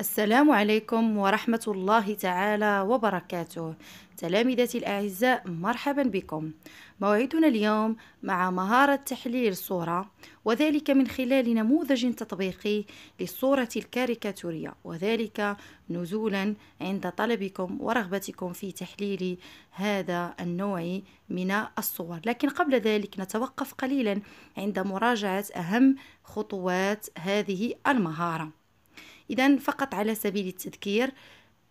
السلام عليكم ورحمة الله تعالى وبركاته تلامذتي الأعزاء مرحبا بكم موعدنا اليوم مع مهارة تحليل الصورة وذلك من خلال نموذج تطبيقي للصورة الكاريكاتورية وذلك نزولا عند طلبكم ورغبتكم في تحليل هذا النوع من الصور لكن قبل ذلك نتوقف قليلا عند مراجعة أهم خطوات هذه المهارة اذا فقط على سبيل التذكير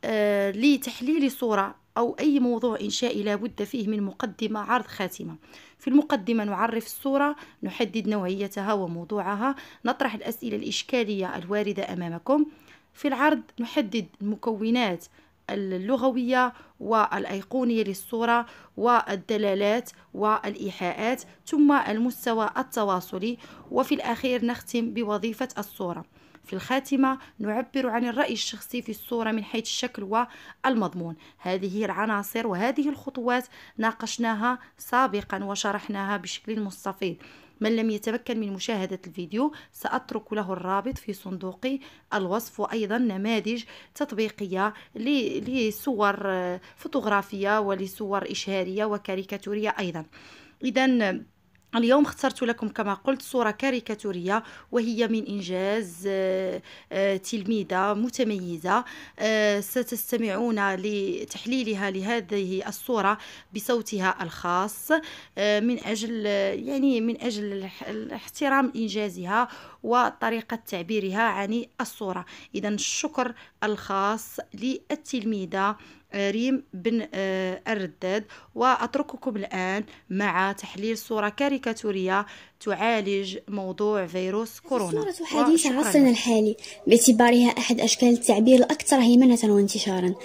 آه، لتحليل صورة أو أي موضوع إنشائي لابد فيه من مقدمة عرض خاتمة في المقدمة نعرف الصورة نحدد نوعيتها وموضوعها نطرح الأسئلة الإشكالية الواردة أمامكم في العرض نحدد المكونات اللغوية والأيقونية للصورة والدلالات والإيحاءات ثم المستوى التواصلي وفي الأخير نختم بوظيفة الصورة في الخاتمة نعبر عن الرأي الشخصي في الصورة من حيث الشكل والمضمون هذه العناصر وهذه الخطوات ناقشناها سابقا وشرحناها بشكل مستفيض من لم يتمكن من مشاهدة الفيديو سأترك له الرابط في صندوق الوصف وأيضا نماذج تطبيقية لصور فوتوغرافية ولصور إشهارية وكاريكاتورية أيضا إذا اليوم اخترت لكم كما قلت صورة كاريكاتورية وهي من إنجاز آه، آه، تلميذة متميزة آه، ستستمعون لتحليلها لهذه الصورة بصوتها الخاص من أجل يعني من أجل احترام إنجازها وطريقة تعبيرها عن الصورة إذا الشكر الخاص للتلميذة آه، ريم بن آه، الرداد وأترككم الآن مع تحليل صورة كاريكاتورية تعالج موضوع فيروس كورونا صورة حديثة عصرنا الحالي باعتبارها أحد أشكال التعبير الأكثر هيمنة وانتشارا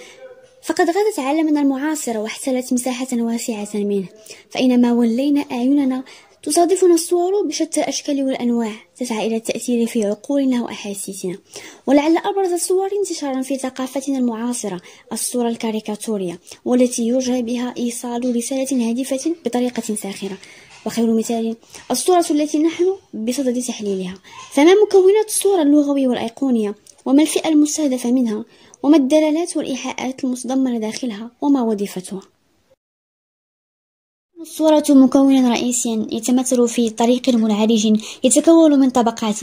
فقد غدت عالمنا المعاصرة واحتلت مساحة واسعة منه فإنما ولينا أعيننا تصادفنا الصور بشتى الأشكال والأنواع تسعى إلى التأثير في عقولنا وأحاسيسنا ولعل أبرز الصور انتشارا في ثقافتنا المعاصرة الصورة الكاريكاتورية والتي يرجى بها إيصال رسالة هادفة بطريقة ساخرة وخير مثال الصورة التي نحن بصدد تحليلها فما مكونات الصورة اللغوية والأيقونية وما الفئة المستهدفة منها وما الدلالات والإيحاءات المتضمنة داخلها وما وظيفتها الصورة مكون رئيسي يتمثل في طريق منعرج يتكون من طبقات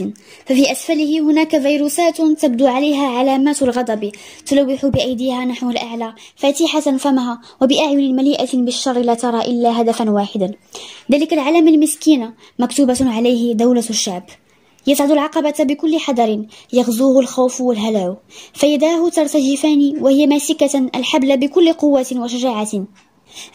ففي أسفله هناك فيروسات تبدو عليها علامات الغضب تلوح بأيديها نحو الأعلى فاتحة فمها وبأعين مليئة بالشر لا ترى إلا هدفا واحدا ذلك العلم المسكين مكتوبة عليه دولة الشعب يصعد العقبة بكل حذر يغزوه الخوف والهلع فيداه ترتجفان وهي ماسكة الحبل بكل قوة وشجاعة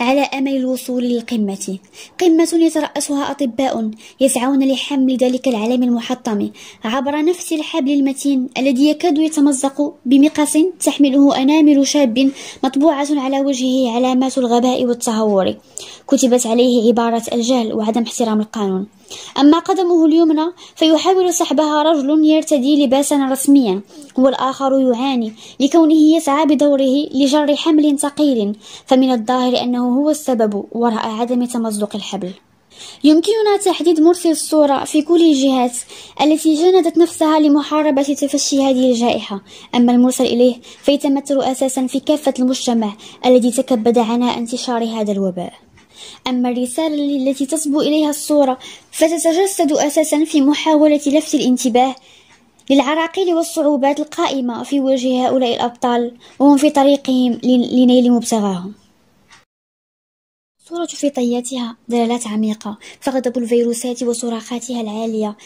على امل الوصول للقمه قمه يتراسها اطباء يسعون لحمل ذلك العلم المحطم عبر نفس الحبل المتين الذي يكاد يتمزق بمقص تحمله انامل شاب مطبوعه على وجهه علامات الغباء والتهور كتبت عليه عباره الجهل وعدم احترام القانون أما قدمه اليمنى فيحاول سحبها رجل يرتدي لباسا رسميا والآخر يعاني لكونه يسعى بدوره لجر حمل ثقيل فمن الظاهر أنه هو السبب وراء عدم تمزق الحبل يمكننا تحديد مرسل الصورة في كل الجهات التي جندت نفسها لمحاربة تفشي هذه الجائحة أما المرسل إليه فيتمثل أساسا في كافة المجتمع الذي تكبد عناء انتشار هذا الوباء أما الرسالة التي تصبو إليها الصورة فتتجسد أساسا في محاولة لفت الانتباه للعراقيل والصعوبات القائمة في وجه هؤلاء الأبطال وهم في طريقهم لنيل مبتغاهم الصورة في طياتها دلالات عميقة فغضب الفيروسات وصراخاتها العالية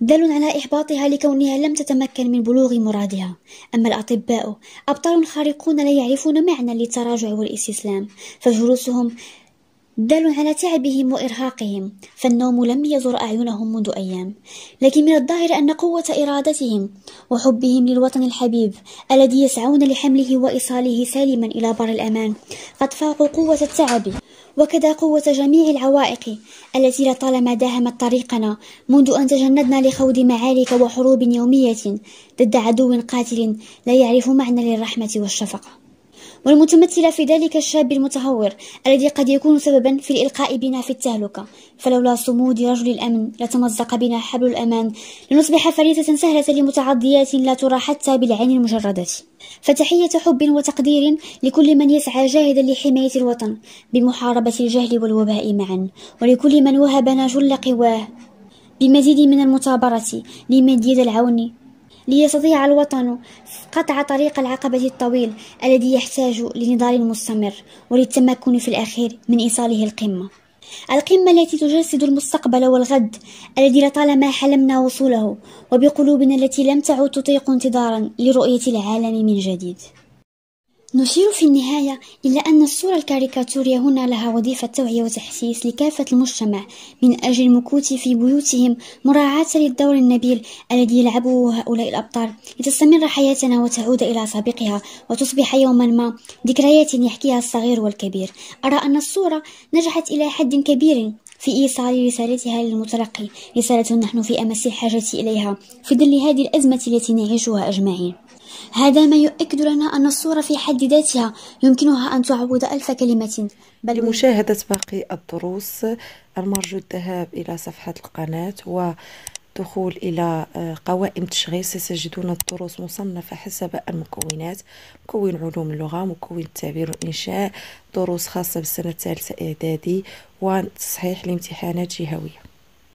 دل على إحباطها لكونها لم تتمكن من بلوغ مرادها أما الأطباء أبطال خارقون لا يعرفون معنى للتراجع والاستسلام فجلوسهم دلوا على تعبهم وإرهاقهم فالنوم لم يزر أعينهم منذ أيام لكن من الظاهر أن قوة إرادتهم وحبهم للوطن الحبيب الذي يسعون لحمله وإيصاله سالما إلى بر الأمان قد فاقوا قوة التعب وكذا قوة جميع العوائق التي لطالما داهمت طريقنا منذ أن تجندنا لخوض معارك وحروب يومية ضد عدو قاتل لا يعرف معنى للرحمة والشفقة والمتمثلة في ذلك الشاب المتهور الذي قد يكون سببا في الإلقاء بنا في التهلكة فلولا صمود رجل الأمن لتمزق بنا حبل الأمان لنصبح فريسة سهلة لمتعضيات لا ترى حتى بالعين المجردة فتحية حب وتقدير لكل من يسعى جاهدا لحماية الوطن بمحاربة الجهل والوباء معا ولكل من وهبنا جل قواه بمزيد من المثابرة لمزيد العون ليستطيع الوطن قطع طريق العقبة الطويل الذي يحتاج لنضال مستمر وللتمكن في الأخير من إيصاله القمة القمة التي تجسد المستقبل والغد الذي لطالما حلمنا وصوله وبقلوبنا التي لم تعد تطيق انتظارا لرؤية العالم من جديد نشير في النهاية إلى أن الصورة الكاريكاتورية هنا لها وظيفة توعية وتحسيس لكافة المجتمع من أجل المكوث في بيوتهم مراعاة للدور النبيل الذي يلعبه هؤلاء الأبطال لتستمر حياتنا وتعود إلى سابقها وتصبح يوما ما ذكريات يحكيها الصغير والكبير أرى أن الصورة نجحت إلى حد كبير في إيصال رسالتها للمتلقي رسالة نحن في أمس الحاجة إليها في ظل هذه الأزمة التي نعيشها أجمعين هذا ما يؤكد لنا أن الصورة في حد ذاتها يمكنها أن تعوض ألف كلمة بل لمشاهدة باقي الدروس المرجو الذهاب إلى صفحة القناة و الدخول إلى آه، قوائم تشغيل ستجدون الدروس مصنفة حسب المكونات مكون علوم اللغة مكون التعبير والإنشاء دروس خاصة بالسنة الثالثة إعدادي وتصحيح لامتحانات جهوية